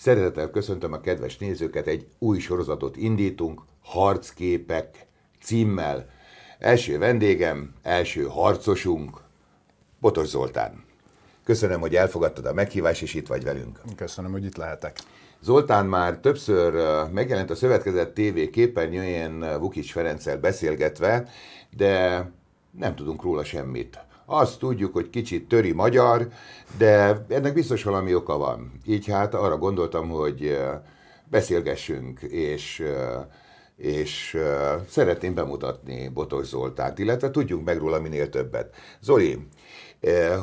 Szeretettel köszöntöm a kedves nézőket, egy új sorozatot indítunk, Harcképek címmel. Első vendégem, első harcosunk, Botos Zoltán. Köszönöm, hogy elfogadtad a meghívást, és itt vagy velünk. Köszönöm, hogy itt lehetek. Zoltán már többször megjelent a Szövetkezett TV képernyőjén Vukics Ferenccel beszélgetve, de nem tudunk róla semmit. Azt tudjuk, hogy kicsit töri magyar, de ennek biztos valami oka van. Így hát arra gondoltam, hogy beszélgessünk, és és szeretném bemutatni Botos Zoltánt, illetve tudjunk meg róla minél többet. Zoli,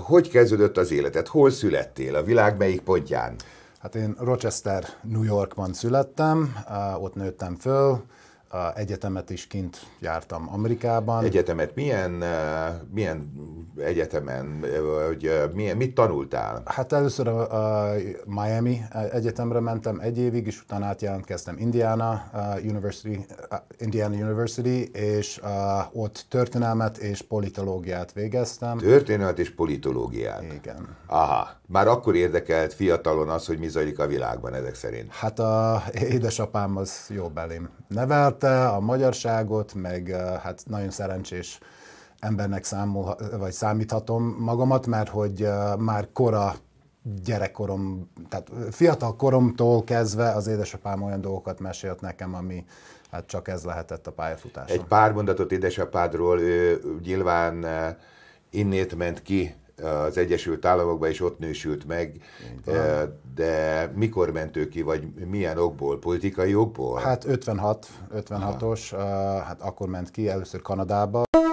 hogy kezdődött az életed? Hol születtél? A világ melyik pontján? Hát én Rochester, New Yorkban születtem, ott nőttem föl, a egyetemet is kint jártam Amerikában. Egyetemet milyen, eh, milyen egyetemen, eh, hogy eh, milyen, mit tanultál? Hát először a Miami egyetemre mentem egy évig, és utána átjelentkeztem Indiana University, Indiana University, és ott történelmet és politológiát végeztem. Történelmet és politológiát? Igen. Aha már akkor érdekelt fiatalon az, hogy mi zajlik a világban ezek szerint? Hát a édesapám az jó belém nevelte, a magyarságot, meg hát nagyon szerencsés embernek számol, vagy számíthatom magamat, mert hogy már kora gyerekkorom, tehát fiatal koromtól kezdve az édesapám olyan dolgokat mesélt nekem, ami hát csak ez lehetett a pályafutásom. Egy pár mondatot édesapádról, ő nyilván innét ment ki az Egyesült Államokba, és ott nősült meg, de mikor mentő ki, vagy milyen okból, politikai okból? Hát 56, 56-os, hát akkor ment ki, először Kanadába.